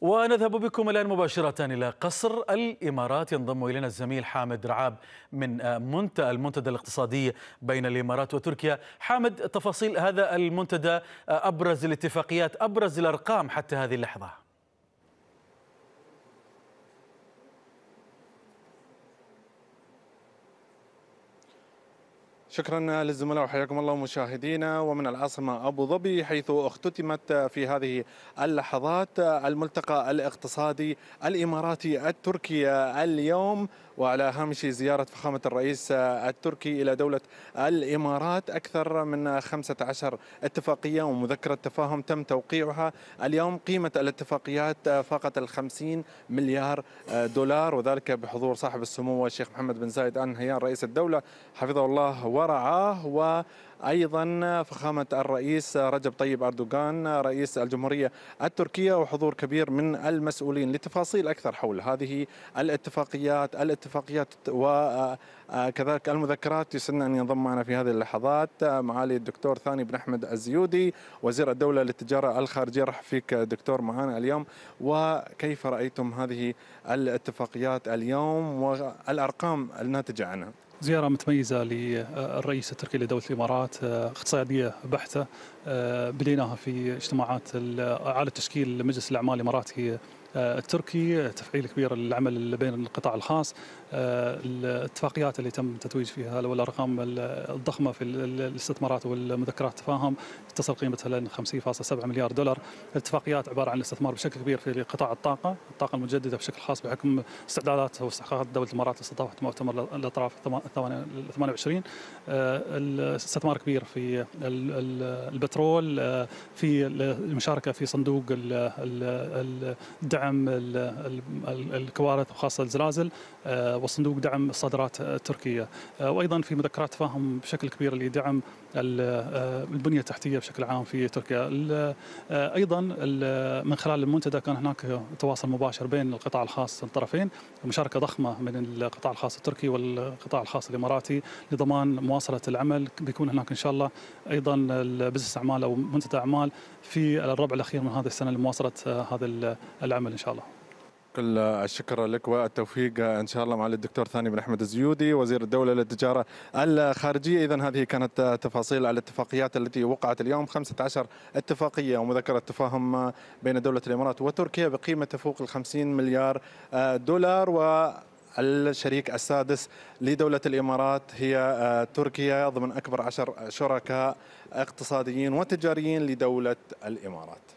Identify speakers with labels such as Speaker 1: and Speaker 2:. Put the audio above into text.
Speaker 1: ونذهب بكم الآن مباشرة إلى قصر الإمارات ينضم إلينا الزميل حامد رعاب من آه، منتدى المنتدى الاقتصادي بين الإمارات وتركيا حامد تفاصيل هذا المنتدى آه، أبرز الاتفاقيات أبرز الأرقام حتى هذه اللحظة
Speaker 2: شكرا للزملاء وحياكم الله مشاهدينا ومن العاصمة أبو ظبي حيث اختتمت في هذه اللحظات الملتقى الاقتصادي الإماراتي التركي اليوم وعلى هامش زيارة فخامة الرئيس التركي إلى دولة الإمارات أكثر من 15 اتفاقية ومذكرة تفاهم تم توقيعها اليوم قيمة الاتفاقيات فاقت ال 50 مليار دولار وذلك بحضور صاحب السمو الشيخ محمد بن زايد آل نهيان رئيس الدولة حفظه الله شرعه وايضا فخامه الرئيس رجب طيب اردوغان رئيس الجمهوريه التركيه وحضور كبير من المسؤولين لتفاصيل اكثر حول هذه الاتفاقيات الاتفاقيات وكذلك آه، المذكرات يسن ان ينضم معنا في هذه اللحظات معالي الدكتور ثاني بن احمد الزيودي وزير الدوله للتجاره الخارجيه رح فيك دكتور معنا اليوم وكيف رايتم هذه الاتفاقيات اليوم والارقام الناتجه عنها
Speaker 1: زيارة متميزة للرئيس التركي لدولة الإمارات اقتصادية بحتة آه، بديناها في اجتماعات على تشكيل مجلس الأعمال الإماراتي آه، التركي تفعيل كبير للعمل بين القطاع الخاص آه، الاتفاقيات اللي تم التتويج فيها والارقام الضخمه في الاستثمارات والمذكرات التفاهم تصل قيمتها ل 50.7 مليار دولار الاتفاقيات عباره عن الاستثمار بشكل كبير في قطاع الطاقه الطاقه المتجدده بشكل خاص بحكم استعدادات واستحقاقات دوله الامارات لاستضافه مؤتمر الاطراف 28 آه، استثمار كبير في البترول في المشاركه في صندوق الدعم دعم الكوارث وخاصه الزلازل آه، وصندوق دعم الصادرات التركيه آه، آه، وايضا في مذكرات تفاهم بشكل كبير لدعم البنيه التحتيه بشكل عام في تركيا ايضا من خلال المنتدى كان هناك تواصل مباشر بين القطاع الخاص الطرفين مشاركه ضخمه من القطاع الخاص التركي والقطاع الخاص الاماراتي لضمان مواصله العمل بيكون هناك ان شاء الله ايضا بزنس اعمال او منتدى اعمال في الربع الاخير من هذه السنه لمواصله هذا العمل نكمل إن شاء الله
Speaker 2: كل الشكر لك والتوفيق ان شاء الله مع الدكتور ثاني بن احمد الزيودي وزير الدوله للتجاره الخارجيه اذا هذه كانت تفاصيل الاتفاقيات التي وقعت اليوم 15 اتفاقيه ومذكره تفاهم بين دوله الامارات وتركيا بقيمه تفوق ال 50 مليار دولار و الشريك السادس لدولة الإمارات هي تركيا ضمن أكبر عشر شركاء اقتصاديين وتجاريين لدولة الإمارات